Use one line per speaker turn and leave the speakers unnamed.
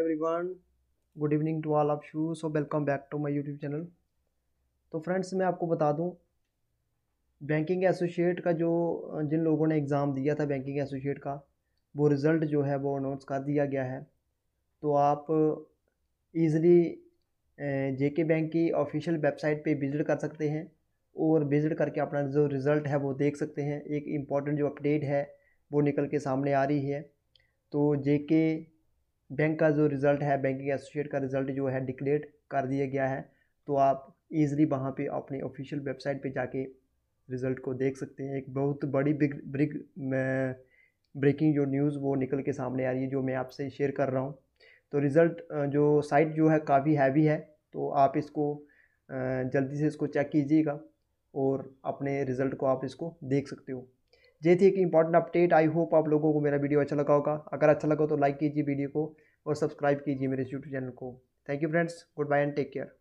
everyone
good evening to all of you so welcome back to my YouTube channel तो friends मैं आपको बता दूं बैंकिंग एसोसिएट का जो जिन लोगों ने एग्ज़ाम दिया था बैंकिंग एसोसिएट का वो रिज़ल्ट जो है वो अनाउंस कर दिया गया है तो आप ईज़िली जेके बैंक की ऑफिशियल वेबसाइट पे विज़िट कर सकते हैं और विज़िट करके अपना जो रिज़ल्ट है वो देख सकते हैं एक इम्पॉर्टेंट जो अपडेट है वो निकल के सामने आ रही है तो जेके बैंक का जो रिज़ल्ट है बैंकिंग एसोसिएट का रिज़ल्ट जो है डिक्लेयर कर दिया गया है तो आप ईज़िली वहाँ पर अपने ऑफिशियल वेबसाइट पर जाके रिज़ल्ट को देख सकते हैं एक बहुत बड़ी बिग ब्रिग ब्रेकिंग जो न्यूज़ वो निकल के सामने आ रही है जो मैं आपसे शेयर कर रहा हूँ तो रिज़ल्ट जो साइट जो है काफ़ी हैवी है तो आप इसको जल्दी से इसको चेक कीजिएगा और अपने रिज़ल्ट को आप इसको देख सकते हो ये थी एक इंपॉर्टेंट अपडेट आई होप आप लोगों को मेरा वीडियो अच्छा लगा होगा अगर अच्छा लगा तो लाइक कीजिए वीडियो को और सब्सक्राइब कीजिए मेरे यूट्यूब चैनल को thank you friends good bye and take care